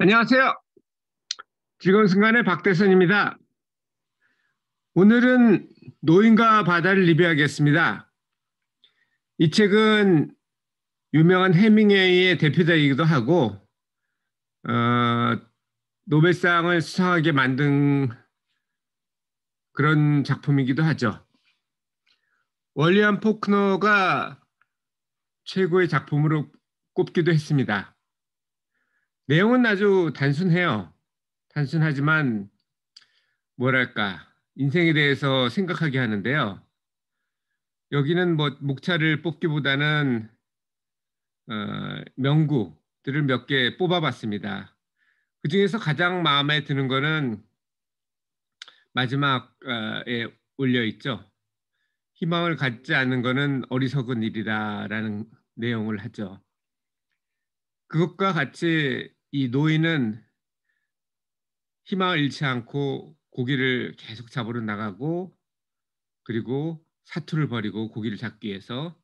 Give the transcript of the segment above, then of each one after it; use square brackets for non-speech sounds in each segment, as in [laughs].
안녕하세요. 즐거운 순간의 박대선입니다. 오늘은 노인과 바다를 리뷰하겠습니다. 이 책은 유명한 해밍웨이의 대표작이기도 하고 어, 노벨상을 수상하게 만든 그런 작품이기도 하죠. 월리안 포크너가 최고의 작품으로 꼽기도 했습니다. 내용은 아주 단순해요. 단순하지만 뭐랄까 인생에 대해서 생각하게 하는데요. 여기는 뭐 목차를 뽑기보다는 어, 명구들을 몇 개 뽑아봤습니다. 그 중에서 가장 마음에 드는 거는 마지막에 올려 있죠. 희망을 갖지 않는 것은 어리석은 일이다라는 내용을 하죠. 그것과 같이 이 노인은 희망을 잃지 않고 고기를 계속 잡으러 나가고 그리고 사투를 벌이고 고기를 잡기 위해서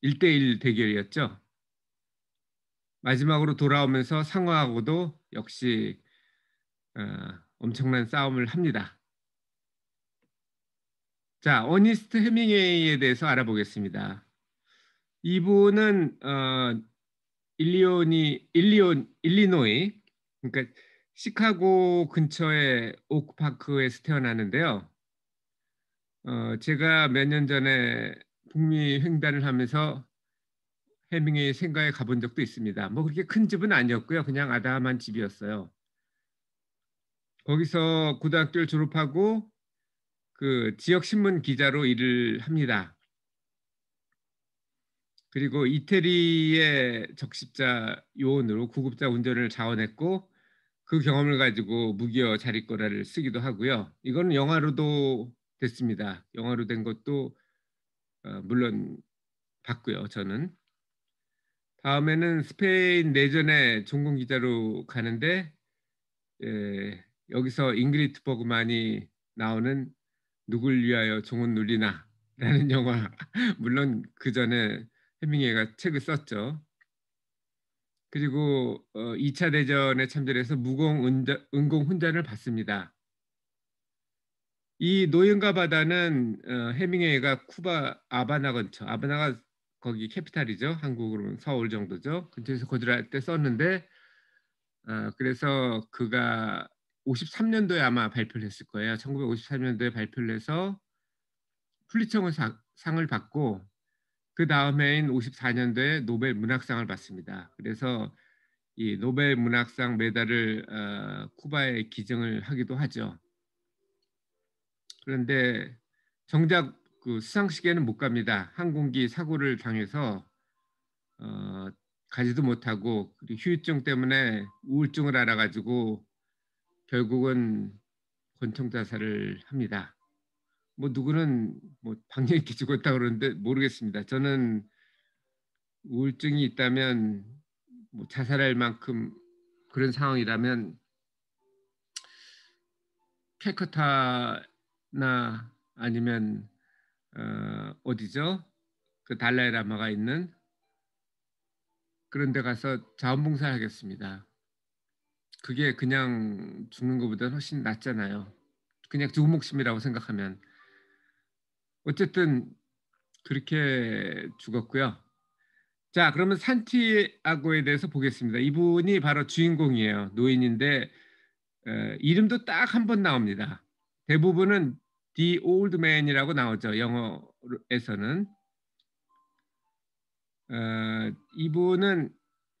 일대일 대결이었죠. 마지막으로 돌아오면서 상어하고도 역시 어, 엄청난 싸움을 합니다. 자, 어니스트 헤밍웨이에 대해서 알아보겠습니다. 이분은 어, 일리오니 일리온 일리노이 그러니까 시카고 근처의 오크파크에서 태어났는데요 어, 제가 몇 년 전에 북미 횡단을 하면서 해밍웨이 생가에 가본 적도 있습니다. 뭐 그렇게 큰 집은 아니었고요. 그냥 아담한 집이었어요. 거기서 고등학교를 졸업하고 그 지역 신문 기자로 일을 합니다. 그리고 이태리의 적십자 요원으로 구급자 운전을 자원했고 그 경험을 가지고 무기여 자리거라를 쓰기도 하고요. 이거는 영화로도 됐습니다. 영화로 된 것도 어, 물론 봤고요. 저는 다음에는 스페인 내전에 종공 기자로 가는데 에, 예, 여기서 잉그리트 버그만이 나오는 누굴 위하여 종은 눌리나라는 [laughs] 영화 물론 그 전에 헤밍웨이가 책을 썼죠. 그리고 어, 2차 대전에 참전해서 무공 은자, 은공 훈장을 받습니다. 이 노인과 바다는 어, 헤밍웨이가 쿠바 아바나 근처 아바나가 거기 캐피탈이죠. 한국으로는 서울 정도죠. 근처에서 거주할 때 썼는데 어, 그래서 그가 53년도에 아마 발표를 했을 거예요. 1953년도에 발표를 해서 플리처 상을 받고 그 다음해인 54년도에 노벨 문학상을 받습니다. 그래서 이 노벨 문학상 메달을 어, 쿠바에 기증을 하기도 하죠. 그런데 정작 그 수상식에는 못 갑니다. 항공기 사고를 당해서 어, 가지도 못하고 휴유증 때문에 우울증을 앓아가지고 결국은 권총 자살을 합니다. 뭐 누구는 뭐방력 있게 죽었다 그러는데 모르겠습니다. 저는 우울증이 있다면 뭐 자살할 만큼 그런 상황이라면 캐커타나 아니면 어, 어디죠? 그 달라이라마가 있는 그런 데 가서 자원봉사를 하겠습니다. 그게 그냥 죽는 것보다 훨씬 낫잖아요. 그냥 죽은 목숨이라고 생각하면 어쨌든 그렇게 죽었고요. 자, 그러면 산티아고에 대해서 보겠습니다. 이분이 바로 주인공이에요. 노인인데 에, 어, 이름도 딱 한 번 나옵니다. 대부분은 The Old Man이라고 나오죠. 영어에서는 어, 이분은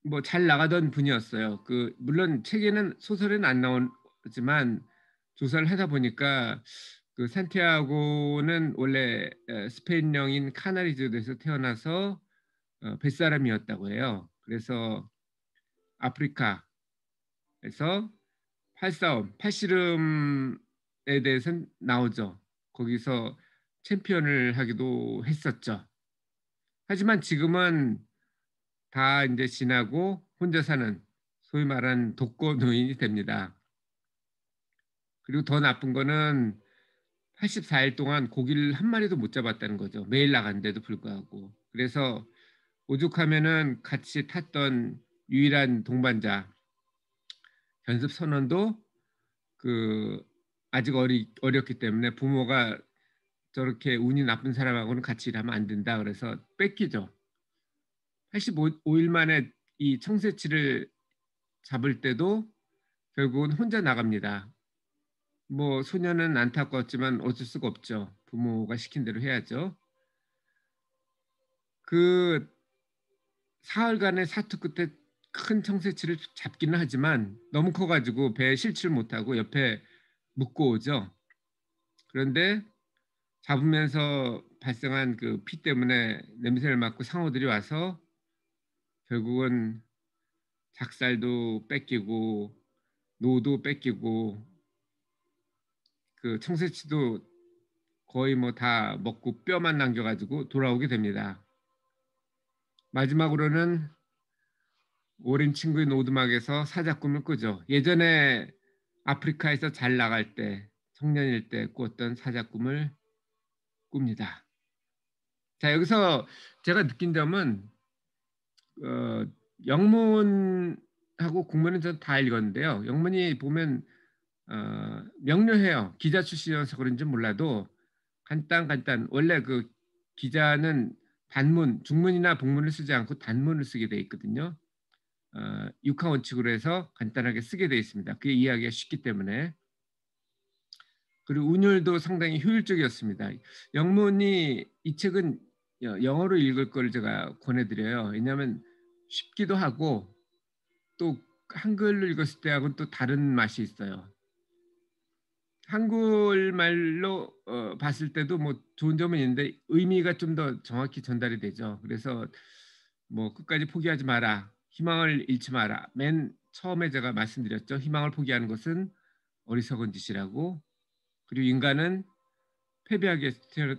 뭐 잘 나가던 분이었어요. 그 물론 책에는 소설에는 안 나오지만 조사를 하다 보니까 그 산티아고는 원래 스페인령인 카나리조에서 태어나서 어, 뱃사람이었다고 해요. 그래서 아프리카에서 팔싸움, 팔씨름에 대해서는 나오죠. 거기서 챔피언을 하기도 했었죠. 하지만 지금은 다 이제 지나고 혼자 사는 소위 말하 독거 노인이 됩니다. 그리고 더 나쁜 거는 84일 동안 고기를 한 마리도 못 잡았다는 거죠. 매일 나간데도 불구하고. 그래서 오죽하면은 같이 탔던 유일한 동반자 연습 선원도 그 아직 어리 어렸기 때문에 부모가 저렇게 운이 나쁜 사람하고는 같이 일하면 안 된다 그래서 뺏기죠. 85일 만에 이 청새치를 잡을 때도 결국은 혼자 나갑니다. 뭐소년은 안타까웠지만 어쩔 수가 없죠. 부모가 시킨 대로 해야죠. 그 사흘간의 사투 끝에 큰 청새치를 잡기는 하지만 너무 커가지고 배에 실질 못하고 옆에 묶고 오죠. 그런데 잡으면서 발생한 그 피 때문에 냄새를 맡고 상어들이 와서 결국은 작살도 뺏기고 노도 뺏기고 그 청새치도 거의 뭐 다 먹고 뼈만 남겨가지고 돌아오게 됩니다. 마지막으로는 오랜 친구인 오두막에서 사자 꿈을 꾸죠. 예전에 아프리카에서 잘 나갈 때 청년일 때 꾸었던 사자 꿈을 꿉니다. 자 여기서 제가 느낀 점은 어, 영문하고 국문은 전다 읽었는데요. 영문이 보면 어, 명료해요. 기자 출신이어서 그런지 몰라도 간단 간단 원래 그 기자는 단문 중문이나 복문을 쓰지 않고 단문을 쓰게 돼 있거든요. 어, 육하 원칙으로 해서 간단하게 쓰게 돼 있습니다. 그게 이해하기가 쉽기 때문에 그리고 운율도 상당히 효율적이었습니다. 영문이 이 책은 영어로 읽을 걸 제가 권해드려요. 왜냐하면 쉽기도 하고 또 한글로 읽었을 때하고는 또 다른 맛이 있어요. 한국말로 어, 봤을 때도 뭐 좋은 점은 있는데 의미가 좀 더 정확히 전달이 되죠. 그래서 뭐 끝까지 포기하지 마라. 희망을 잃지 마라. 맨 처음에 제가 말씀드렸죠. 희망을 포기하는 것은 어리석은 짓이라고. 그리고 인간은 패배하게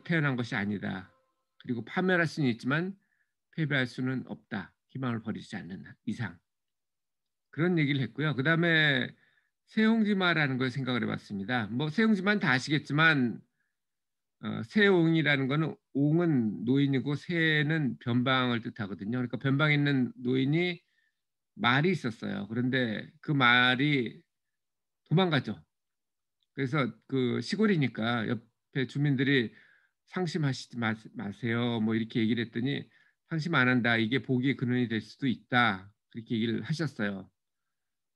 태어난 것이 아니다. 그리고 파멸할 수는 있지만 패배할 수는 없다. 희망을 버리지 않는 이상. 그런 얘기를 했고요. 그다음에 세옹지마라는 걸 생각을 해봤습니다. 뭐 세옹지만 다 아시겠지만 어, 세옹이라는 거는 옹은 노인이고 세는 변방을 뜻하거든요. 그러니까 변방에 있는 노인이 말이 있었어요. 그런데 그 말이 도망가죠. 그래서 그 시골이니까 옆에 주민들이 상심하시지 마, 마세요. 뭐 이렇게 얘기를 했더니 상심 안 한다. 이게 복의 근원이 될 수도 있다. 그렇게 얘기를 하셨어요.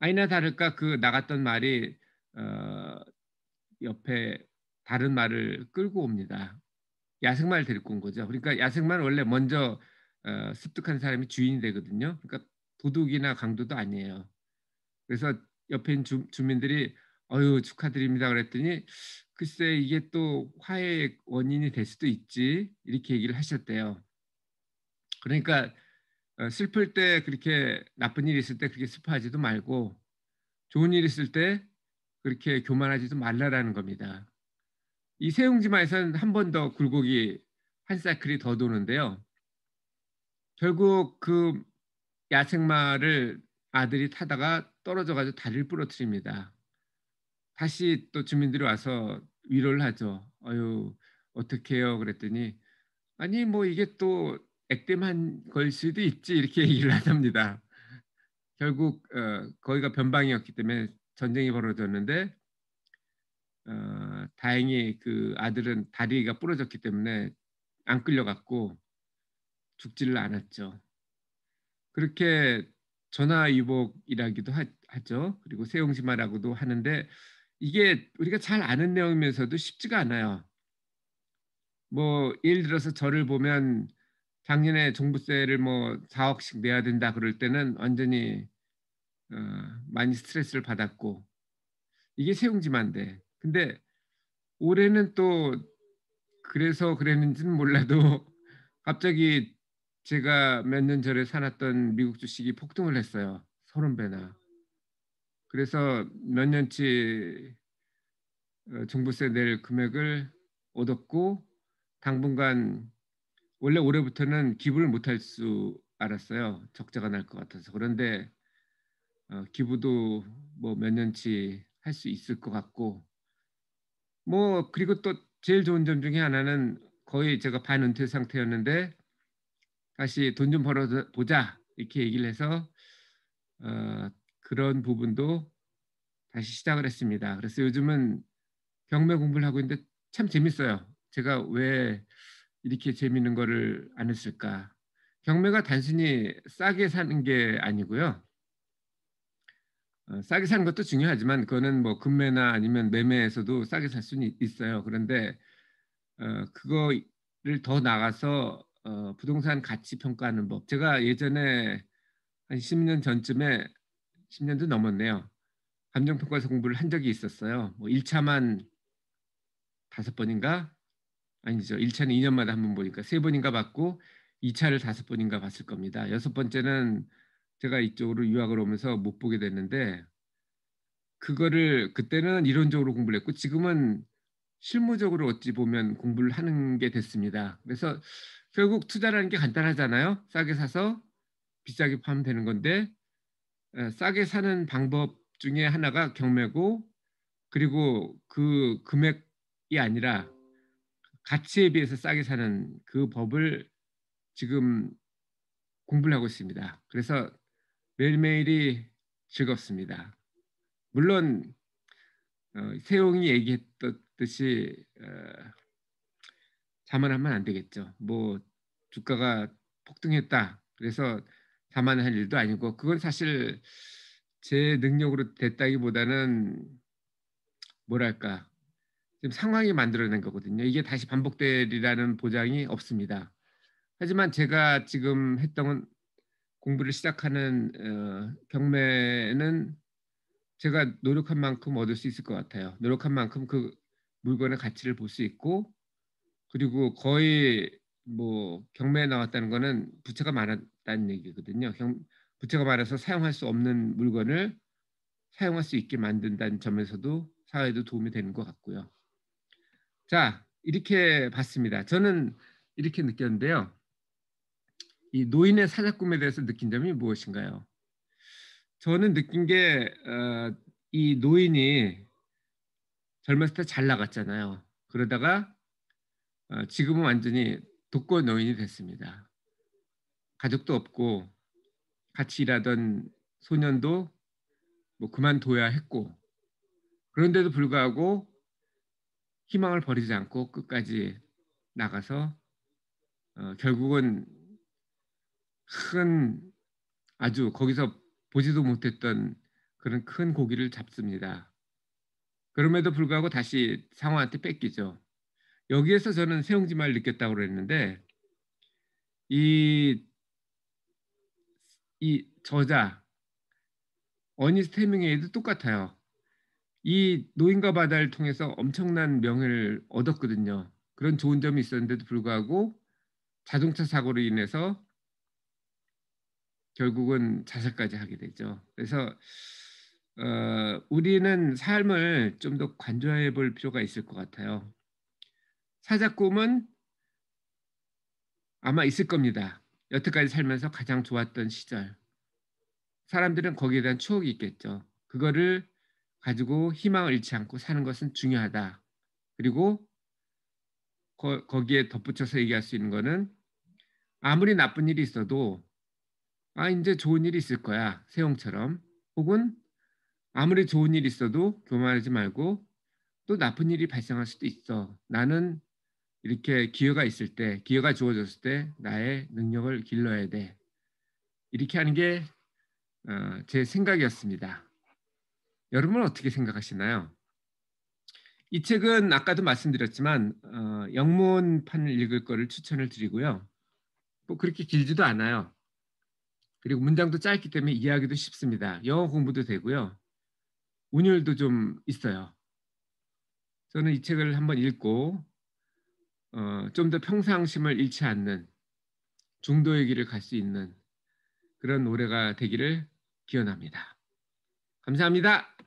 아니나 다를까 그 나갔던 말이 어, 옆에 다른 말을 끌고 옵니다. 야생말 데리고 온 거죠. 그러니까 야생말 원래 먼저 어, 습득한 사람이 주인이 되거든요. 그러니까 도둑이나 강도도 아니에요. 그래서 옆에 있는 주, 주민들이 어유 축하드립니다 그랬더니 글쎄 이게 또 화해의 원인이 될 수도 있지 이렇게 얘기를 하셨대요. 그러니까 어, 슬플 때 그렇게 나쁜 일 있을 때 그렇게 슬퍼하지도 말고 좋은 일 있을 때 그렇게 교만하지도 말라라는 겁니다. 이 세웅지마에서는 한 번 더 굴곡이 한 사클이 더 도는데요. 결국 그 야생마를 아들이 타다가 떨어져가지고 다리를 부러뜨립니다. 다시 또 주민들이 와서 위로를 하죠. 어유 어떻게 해요? 그랬더니 아니 뭐 이게 또 액땜한 걸 수도 있지 이렇게 [laughs] 얘기를 하 합니다. 결국 어, 거기가 변방이었기 때문에 전쟁이 벌어졌는데 어, 다행히 그 아들은 다리가 부러졌기 때문에 안 끌려갔고 죽지를 않았죠. 그렇게 전화위복이라기도 하, 죠 그리고 세용심화라고도 하는데 이게 우리가 잘 아는 내용이면서도 쉽지가 않아요. 뭐 예를 들어서 저를 보면 작년에 종부세를 뭐 4억씩 내야 된다 그럴 때는 완전히 어, 많이 스트레스를 받았고 이게 세용지만데 근데 올해는 또 그래서 그랬는지는 몰라도 [laughs] 갑자기 제가 몇 년 전에 사놨던 미국 주식이 폭등을 했어요. 서른 배나. 그래서 몇 년치 어, 종부세 낼 금액을 얻었고 당분간 원래 올해부터는 기부를 못할 수 알았어요. 적자가 날 것 같아서. 그런데 어, 기부도 뭐 몇 년치 할 수 있을 것 같고 뭐 그리고 또 제일 좋은 점 중에 하나는 거의 제가 반은퇴 상태였는데 다시 돈 좀 벌어보자 이렇게 얘기를 해서 어, 그런 부분도 다시 시작을 했습니다. 그래서 요즘은 경매 공부를 하고 있는데 참 재밌어요. 제가 왜 이렇게 재미있는 거를 안 했을까? 경매가 단순히 싸게 사는 게 아니고요. 어, 싸게 사는 것도 중요하지만 그거는 뭐 금매나 아니면 매매에서도 싸게 살 수는 있어요. 그런데 어, 그거를 더 나가서 어, 부동산 가치 평가하는 법. 제가 예전에 한 10년 전쯤에 10년도 넘었네요. 감정평가서 공부를 한 적이 있었어요. 뭐 1차만 다섯 번인가 아니죠. 1차는 2년마다 한 번 보니까 세 번인가 봤고 2차를 다섯 번인가 봤을 겁니다. 여섯 번째는 제가 이쪽으로 유학을 오면서 못 보게 됐는데 그거를 그때는 이론적으로 공부를 했고 지금은 실무적으로 어찌 보면 공부를 하는 게 됐습니다. 그래서 결국 투자라는 게 간단하잖아요. 싸게 사서 비싸게 파면 되는 건데 어, 싸게 사는 방법 중에 하나가 경매고 그리고 그 금액이 아니라 가치에 비해서 싸게 사는 그 법을 지금 공부를 하고 있습니다. 그래서 매일매일이 즐겁습니다. 물론 어, 세용이 얘기했듯이 어, 자만하면 안 되겠죠. 뭐 주가가 폭등했다. 그래서 자만할 일도 아니고 그건 사실 제 능력으로 됐다기보다는 뭐랄까 지금 상황이 만들어낸 거거든요. 이게 다시 반복되리라는 보장이 없습니다. 하지만 제가 지금 했던 공부를 시작하는 어, 경매는 제가 노력한 만큼 얻을 수 있을 것 같아요. 노력한 만큼 그 물건의 가치를 볼 수 있고 그리고 거의 뭐 경매에 나왔다는 거는 부채가 많았다는 얘기거든요. 경, 부채가 많아서 사용할 수 없는 물건을 사용할 수 있게 만든다는 점에서도 사회에도 도움이 되는 것 같고요. 자, 이렇게 봤습니다. 저는 이렇게 느꼈는데요. 이 노인의 사자꿈에 대해서 느낀 점이 무엇인가요? 저는 느낀 게이 어, 노인이 젊었을 때 잘 나갔잖아요. 그러다가 어, 지금은 완전히 독거 노인이 됐습니다. 가족도 없고 같이 일하던 소년도 뭐 그만둬야 했고 그런데도 불구하고 희망을 버리지 않고 끝까지 나가서 어, 결국은 큰 아주 거기서 보지도 못했던 그런 큰 고기를 잡습니다. 그럼에도 불구하고 다시 상황한테 뺏기죠. 여기에서 저는 세용지말 느꼈다고 그랬는데 이, 이 저자 어니스테밍웨이도 똑같아요. 이 노인과 바다를 통해서 엄청난 명예를 얻었거든요. 그런 좋은 점이 있었는데도 불구하고 자동차 사고로 인해서 결국은 자살까지 하게 되죠. 그래서 어, 우리는 삶을 좀 더 관조해 볼 필요가 있을 것 같아요. 사자 꿈은 아마 있을 겁니다. 여태까지 살면서 가장 좋았던 시절. 사람들은 거기에 대한 추억이 있겠죠. 그거를 가지고 희망을 잃지 않고 사는 것은 중요하다. 그리고 거, 거기에 덧붙여서 얘기할 수 있는 거는 아무리 나쁜 일이 있어도 아 이제 좋은 일이 있을 거야 세용처럼 혹은 아무리 좋은 일이 있어도 교만하지 말고 또 나쁜 일이 발생할 수도 있어 나는 이렇게 기회가 있을 때 기회가 주어졌을 때 나의 능력을 길러야 돼 이렇게 하는 게제 어, 생각이었습니다. 여러분은 어떻게 생각하시나요? 이 책은 아까도 말씀드렸지만 어, 영문판을 읽을 거를 추천을 드리고요. 뭐 그렇게 길지도 않아요. 그리고 문장도 짧기 때문에 이해하기도 쉽습니다. 영어 공부도 되고요. 운율도 좀 있어요. 저는 이 책을 한번 읽고 어, 좀 더 평상심을 잃지 않는 중도의 길을 갈 수 있는 그런 노래가 되기를 기원합니다. 감사합니다.